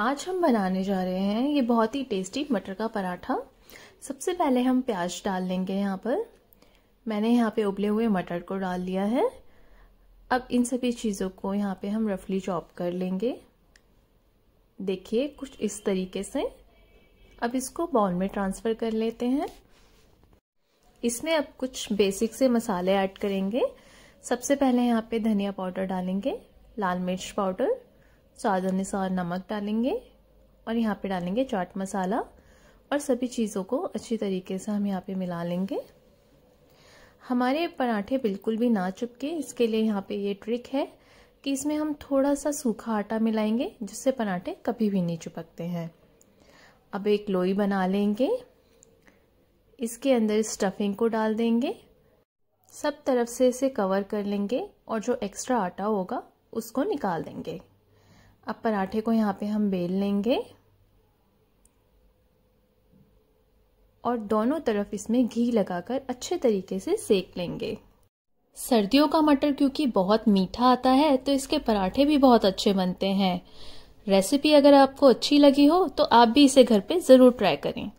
आज हम बनाने जा रहे हैं ये बहुत ही टेस्टी मटर का पराठा सबसे पहले हम प्याज डाल लेंगे यहाँ पर मैंने यहाँ पे उबले हुए मटर को डाल लिया है अब इन सभी चीज़ों को यहाँ पे हम रफली चॉप कर लेंगे देखिए कुछ इस तरीके से अब इसको बाउल में ट्रांसफ़र कर लेते हैं इसमें अब कुछ बेसिक से मसाले ऐड करेंगे सबसे पहले यहाँ पे धनिया पाउडर डालेंगे लाल मिर्च पाउडर स्वाद अनुसार नमक डालेंगे और यहाँ पे डालेंगे चाट मसाला और सभी चीज़ों को अच्छी तरीके से हम यहाँ पे मिला लेंगे हमारे पराठे बिल्कुल भी ना चुपके इसके लिए यहाँ पे ये ट्रिक है कि इसमें हम थोड़ा सा सूखा आटा मिलाएंगे जिससे पराठे कभी भी नहीं चुपकते हैं अब एक लोई बना लेंगे इसके अंदर स्टफिंग को डाल देंगे सब तरफ से इसे कवर कर लेंगे और जो एक्स्ट्रा आटा होगा उसको निकाल देंगे अब पराठे को यहाँ पे हम बेल लेंगे और दोनों तरफ इसमें घी लगाकर अच्छे तरीके से सेक लेंगे सर्दियों का मटर क्योंकि बहुत मीठा आता है तो इसके पराठे भी बहुत अच्छे बनते हैं रेसिपी अगर आपको अच्छी लगी हो तो आप भी इसे घर पे ज़रूर ट्राई करें